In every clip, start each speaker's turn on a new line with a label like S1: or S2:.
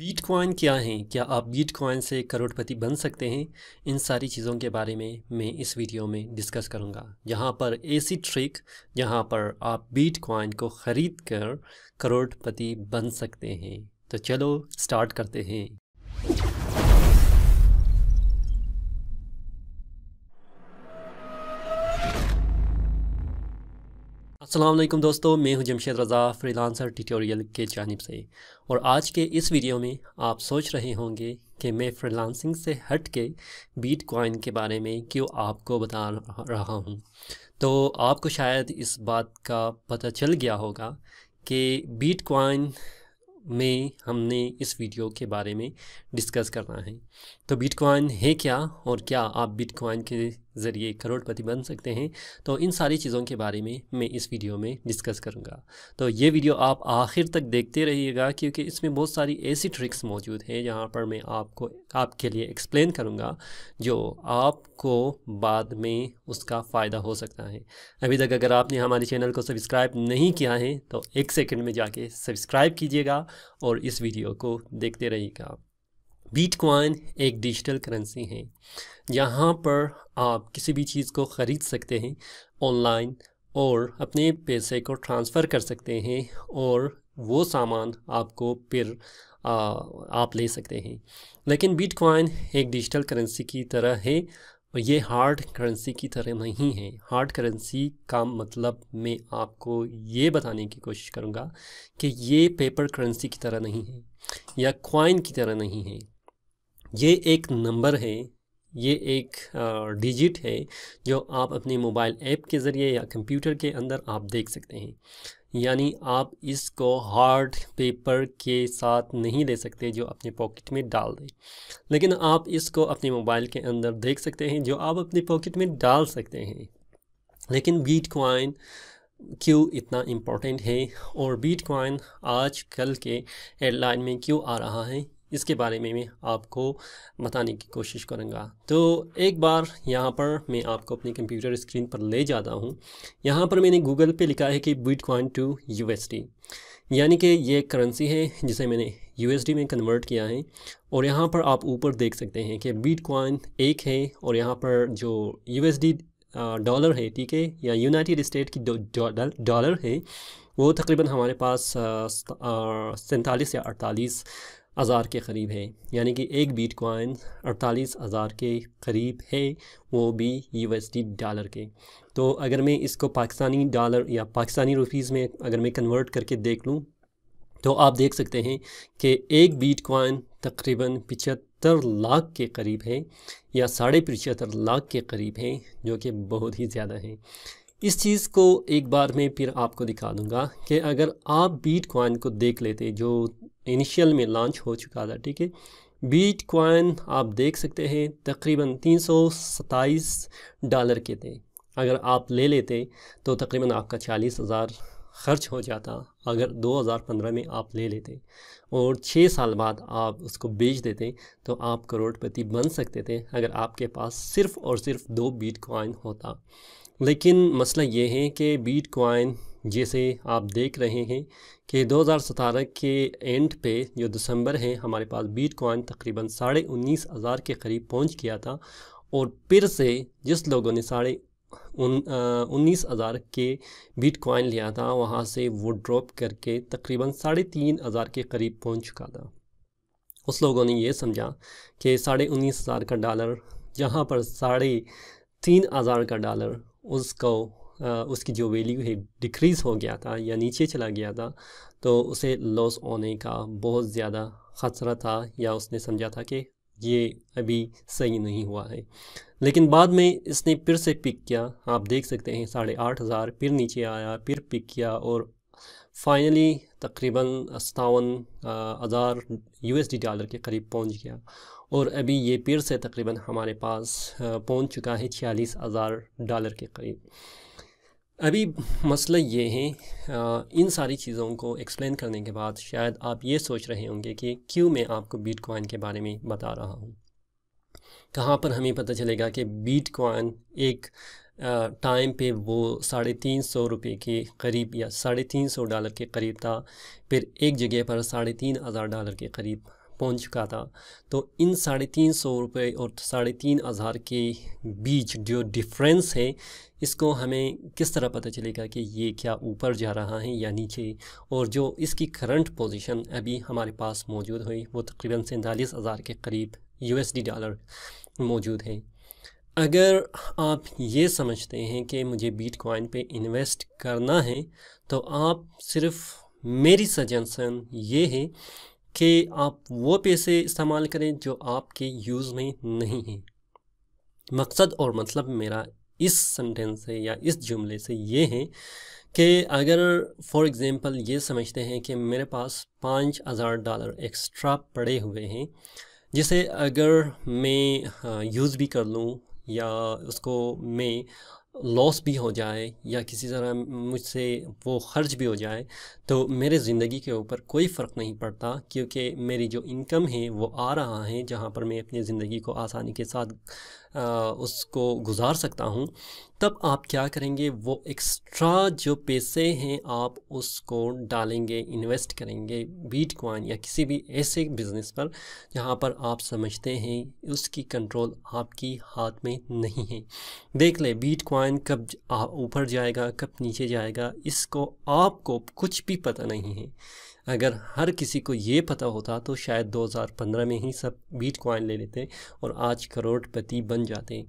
S1: bitcoin क्या है क्या आप कॉइन से करोड़पति बन सकते हैं इन सारी चीज़ों के बारे में मैं इस वीडियो में डिस्कस करूंगा यहाँ पर ऐसी ट्रिक जहाँ पर आप कॉइन को ख़रीद कर करोड़पति बन सकते हैं तो चलो स्टार्ट करते हैं असलम दोस्तों मैं हूं जमशेद रज़ा फ्रीलांसर ट्यूटोरियल के जानब से और आज के इस वीडियो में आप सोच रहे होंगे कि मैं फ्रीलांसिंग से हट के बीट कॉइन के बारे में क्यों आपको बता रहा हूं तो आपको शायद इस बात का पता चल गया होगा कि बीट कॉइन में हमने इस वीडियो के बारे में डिस्कस करना है तो बिटकॉइन है क्या और क्या आप बिटकॉइन के ज़रिए करोड़पति बन सकते हैं तो इन सारी चीज़ों के बारे में मैं इस वीडियो में डिस्कस करूंगा तो ये वीडियो आप आखिर तक देखते रहिएगा क्योंकि इसमें बहुत सारी ऐसी ट्रिक्स मौजूद हैं जहाँ पर मैं आपको आपके लिए एक्सप्लेन करूँगा जो आपको बाद में उसका फ़ायदा हो सकता है अभी तक अगर आपने हमारे चैनल को सब्सक्राइब नहीं किया है तो एक सेकेंड में जाके सब्सक्राइब कीजिएगा और इस वीडियो को देखते रहिएगा बिटकॉइन एक डिजिटल करेंसी है यहाँ पर आप किसी भी चीज़ को ख़रीद सकते हैं ऑनलाइन और अपने पैसे को ट्रांसफ़र कर सकते हैं और वो सामान आपको फिर आप ले सकते हैं लेकिन बिटकॉइन एक डिजिटल करेंसी की तरह है और ये हार्ड करेंसी की तरह नहीं है हार्ड करेंसी का मतलब मैं आपको ये बताने की कोशिश करूँगा कि ये पेपर करेंसी की तरह नहीं है या क्वाइन की तरह नहीं है ये एक नंबर है ये एक डिजिट है जो आप अपने मोबाइल ऐप के ज़रिए या कंप्यूटर के अंदर आप देख सकते हैं यानी आप इसको हार्ड पेपर के साथ नहीं ले सकते जो अपने पॉकेट में डाल दें लेकिन आप इसको अपने मोबाइल के अंदर देख सकते हैं जो आप अपने पॉकेट में डाल सकते हैं लेकिन बीट क्वाइन क्यों इतना इम्पोर्टेंट है और बीट क्वाइन आज कल के एयरलाइन में क्यों आ रहा है इसके बारे में मैं आपको बताने की कोशिश करूँगा तो एक बार यहाँ पर मैं आपको अपनी कंप्यूटर स्क्रीन पर ले जाता हूँ यहाँ पर मैंने गूगल पे लिखा है कि क्वाइन टू यू यानी कि ये करेंसी है जिसे मैंने यू में कन्वर्ट किया है और यहाँ पर आप ऊपर देख सकते हैं कि बिटकॉइन एक है और यहाँ पर जो यू डॉलर है ठीक है या यूनाइटेड स्टेट की डॉलर है वो तकरीबन हमारे पास सैंतालीस या अड़तालीस हज़ार के करीब है यानी कि एक बीट कॉइन अड़तालीस हज़ार के करीब है वो भी यू एस डी डॉलर के तो अगर मैं इसको पाकिस्तानी डॉलर या पाकिस्तानी रुपीज़ में अगर मैं कन्वर्ट करके देख लूँ तो आप देख सकते हैं कि एक बीट कॉइन तकरीबन पिचहत्तर लाख के करीब है या साढ़े पिचहत्तर लाख के करीब हैं जो कि बहुत ही ज़्यादा है इस चीज़ को एक बार मैं फिर आपको दिखा दूंगा कि अगर आप बीट कॉइन को देख लेते जो इनिशियल में लॉन्च हो चुका था ठीक है बीट क्वाइन आप देख सकते हैं तकरीबन तीन डॉलर के थे अगर आप ले लेते तो तकरीबन आपका चालीस हज़ार खर्च हो जाता अगर 2015 में आप ले लेते और छः साल बाद आप उसको बेच देते तो आप करोड़पति बन सकते थे अगर आपके पास सिर्फ़ और सिर्फ दो बीट क्वाइन होता लेकिन मसला ये है कि बीट क्वाइन जिसे आप देख रहे हैं कि 2017 के एंड पे जो दिसंबर है हमारे पास बीट कॉइन तकरीबन साढ़े उन्नीस हज़ार के करीब पहुंच गया था और फिर से जिस लोगों ने साढ़े उन उन्नीस हज़ार के बीट कॉइन लिया था वहाँ से वो ड्रॉप करके तकरीबन साढ़े तीन हज़ार के करीब पहुँच चुका था उस लोगों ने ये समझा कि साढ़े उन्नीस हज़ार का डॉलर जहाँ पर साढ़े तीन हज़ार का डॉलर उसको उसकी जो वैल्यू है डिक्रीज़ हो गया था या नीचे चला गया था तो उसे लॉस होने का बहुत ज़्यादा ख़तरा था या उसने समझा था कि ये अभी सही नहीं हुआ है लेकिन बाद में इसने फिर से पिक किया आप देख सकते हैं साढ़े आठ हज़ार फिर नीचे आया फिर पिक किया और फाइनली तकरीबन सतावन हज़ार यू डॉलर के करीब पहुंच गया और अभी ये फिर से तकरीबन हमारे पास पहुंच चुका है छियालीस हज़ार डॉलर के करीब अभी मसला ये है इन सारी चीज़ों को एक्सप्लेन करने के बाद शायद आप ये सोच रहे होंगे कि क्यों मैं आपको बीट कोइन के बारे में बता रहा हूँ कहाँ पर हमें पता चलेगा कि बीट कोइन एक टाइम पे वो साढ़े तीन सौ रुपये के करीब या साढ़े तीन सौ डॉलर के करीब था फिर एक जगह पर साढ़े तीन हज़ार डॉलर के करीब पहुंच चुका था तो इन साढ़े तीन सौ रुपये और साढ़े तीन हज़ार के बीच जो डिफरेंस है इसको हमें किस तरह पता चलेगा कि ये क्या ऊपर जा रहा है या नीचे और जो इसकी करंट पोजीशन अभी हमारे पास मौजूद हुई वो तकरीबन सैंतालीस हज़ार के करीब यूएसडी डॉलर मौजूद है अगर आप ये समझते हैं कि मुझे बीट कॉइन पर इन्वेस्ट करना है तो आप सिर्फ मेरी सजेशन ये है कि आप वो पैसे इस्तेमाल करें जो आपके यूज़ में नहीं हैं मकसद और मतलब मेरा इस सेंटेंस से या इस जुमले से ये है कि अगर फॉर एग्ज़ाम्पल ये समझते हैं कि मेरे पास पाँच हज़ार डॉलर एक्स्ट्रा पड़े हुए हैं जिसे अगर मैं यूज़ हाँ, भी कर लूँ या उसको मैं लॉस भी हो जाए या किसी तरह मुझसे वो खर्च भी हो जाए तो मेरे ज़िंदगी के ऊपर कोई फ़र्क नहीं पड़ता क्योंकि मेरी जो इनकम है वो आ रहा है जहाँ पर मैं अपनी ज़िंदगी को आसानी के साथ आ, उसको गुजार सकता हूँ तब आप क्या करेंगे वो एक्स्ट्रा जो पैसे हैं आप उसको डालेंगे इन्वेस्ट करेंगे बीट कॉइन या किसी भी ऐसे बिजनेस पर जहाँ पर आप समझते हैं उसकी कंट्रोल आपकी हाथ में नहीं है देख ले बीट कॉइन कब ऊपर जाएगा कब नीचे जाएगा इसको आपको कुछ भी पता नहीं है अगर हर किसी को ये पता होता तो शायद 2015 में ही सब बीट क्वाइन ले लेते और आज करोड़पति बन जाते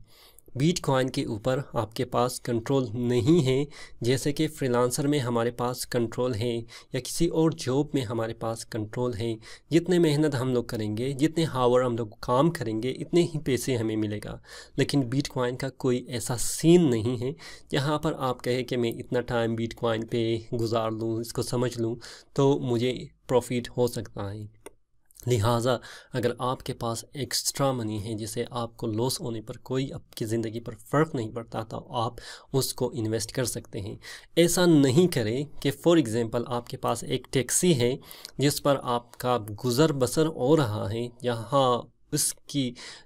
S1: कॉइन के ऊपर आपके पास कंट्रोल नहीं है जैसे कि फ्रीलांसर में हमारे पास कंट्रोल है या किसी और जॉब में हमारे पास कंट्रोल है जितने मेहनत हम लोग करेंगे जितने हावर हम लोग काम करेंगे इतने ही पैसे हमें मिलेगा लेकिन बीटकॉइन का कोई ऐसा सीन नहीं है जहाँ पर आप कहें कि मैं इतना टाइम बीटकॉइन पे गुजार लूँ इसको समझ लूँ तो मुझे प्रॉफिट हो सकता है लिहाजा अगर आपके पास एक्स्ट्रा मनी है जिसे आपको लॉस होने पर कोई आपकी ज़िंदगी पर फ़र्क नहीं पड़ता तो आप उसको इन्वेस्ट कर सकते हैं ऐसा नहीं करें कि फ़ॉर एग्ज़ाम्पल आपके पास एक टैक्सी है जिस पर आपका गुज़र बसर हो रहा है यहाँ उसकी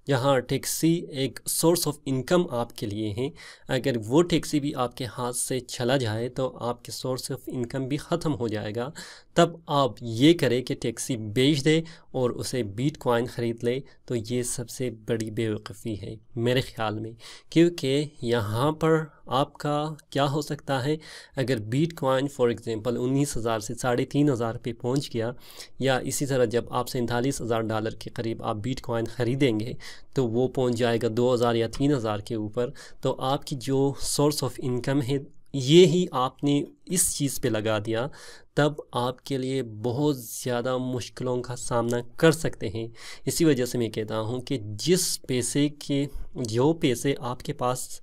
S1: यहाँ टैक्सी एक सोर्स ऑफ इनकम आपके लिए है अगर वो टैक्सी भी आपके हाथ से चला जाए तो आपके सोर्स ऑफ इनकम भी ख़त्म हो जाएगा तब आप ये करें कि टैक्सी बेच दे और उसे बीट कॉइन ख़रीद ले तो ये सबसे बड़ी बेवकूफ़ी है मेरे ख्याल में क्योंकि यहाँ पर आपका क्या हो सकता है अगर बीट क्वाइन फॉर एग्ज़ाम्पल उन्नीस हज़ार से साढ़े तीन हज़ार पे पहुँच गया या इसी तरह जब आप सैंतालीस हज़ार डॉलर के करीब आप बीट क्वाइन ख़रीदेंगे तो वो पहुँच जाएगा दो हज़ार या तीन हज़ार के ऊपर तो आपकी जो सोर्स ऑफ इनकम है ये ही आपने इस चीज़ पे लगा दिया तब आपके लिए बहुत ज़्यादा मुश्किलों का सामना कर सकते हैं इसी वजह से मैं कहता हूँ कि जिस पैसे के जो पैसे आपके पास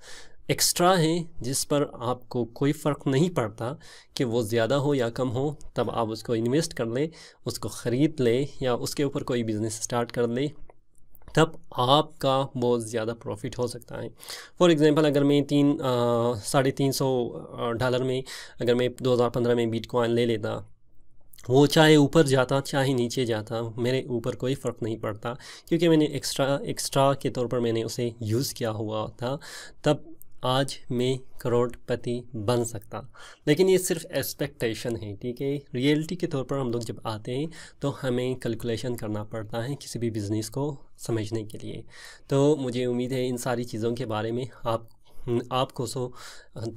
S1: एक्स्ट्रा हैं जिस पर आपको कोई फ़र्क नहीं पड़ता कि वो ज़्यादा हो या कम हो तब आप उसको इन्वेस्ट कर लें उसको ख़रीद लें या उसके ऊपर कोई बिज़नेस स्टार्ट कर लें तब आपका बहुत ज़्यादा प्रॉफिट हो सकता है फॉर एग्ज़ाम्पल अगर मैं तीन साढ़े तीन सौ डॉलर में अगर मैं 2015 में बिटकॉइन ले लेता वो चाहे ऊपर जाता चाहे नीचे जाता मेरे ऊपर कोई फ़र्क नहीं पड़ता क्योंकि मैंने एक्स्ट्रा एक्स्ट्रा के तौर पर मैंने उसे यूज़ किया हुआ था तब आज मैं करोड़पति बन सकता लेकिन ये सिर्फ एक्सपेक्टेशन है ठीक है रियलिटी के तौर पर हम लोग जब आते हैं तो हमें कैलकुलेशन करना पड़ता है किसी भी बिज़नेस को समझने के लिए तो मुझे उम्मीद है इन सारी चीज़ों के बारे में आप हम्म, आपको सो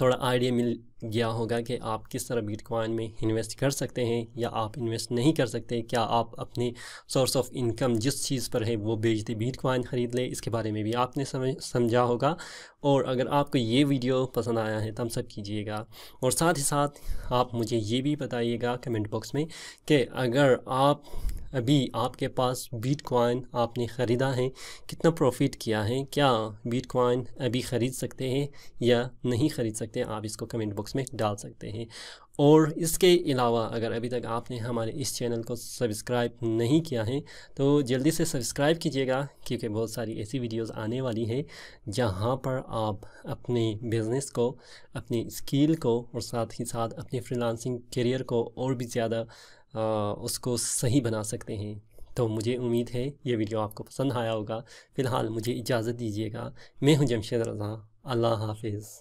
S1: थोड़ा आइडिया मिल गया होगा कि आप किस तरह बिटकॉइन में इन्वेस्ट कर सकते हैं या आप इन्वेस्ट नहीं कर सकते क्या आप अपने सोर्स ऑफ इनकम जिस चीज़ पर है वो बेचते बिटकॉइन ख़रीद लें इसके बारे में भी आपने समझा होगा और अगर आपको ये वीडियो पसंद आया है तब तो सब कीजिएगा और साथ ही साथ आप मुझे ये भी बताइएगा कमेंट बॉक्स में कि अगर आप अभी आपके पास बिटकॉइन आपने ख़रीदा है कितना प्रॉफिट किया है क्या बिटकॉइन अभी ख़रीद सकते हैं या नहीं ख़रीद सकते आप इसको कमेंट बॉक्स में डाल सकते हैं और इसके अलावा अगर अभी तक आपने हमारे इस चैनल को सब्सक्राइब नहीं किया है तो जल्दी से सब्सक्राइब कीजिएगा क्योंकि बहुत सारी ऐसी वीडियोस आने वाली है जहां पर आप अपने बिज़नेस को अपनी स्किल को और साथ ही साथ अपने फ्रीलांसिंग करियर को और भी ज़्यादा उसको सही बना सकते हैं तो मुझे उम्मीद है ये वीडियो आपको पसंद आया होगा फ़िलहाल मुझे इजाज़त दीजिएगा मैं हूँ जमशेद रज़ा अल्लाह हाफिज़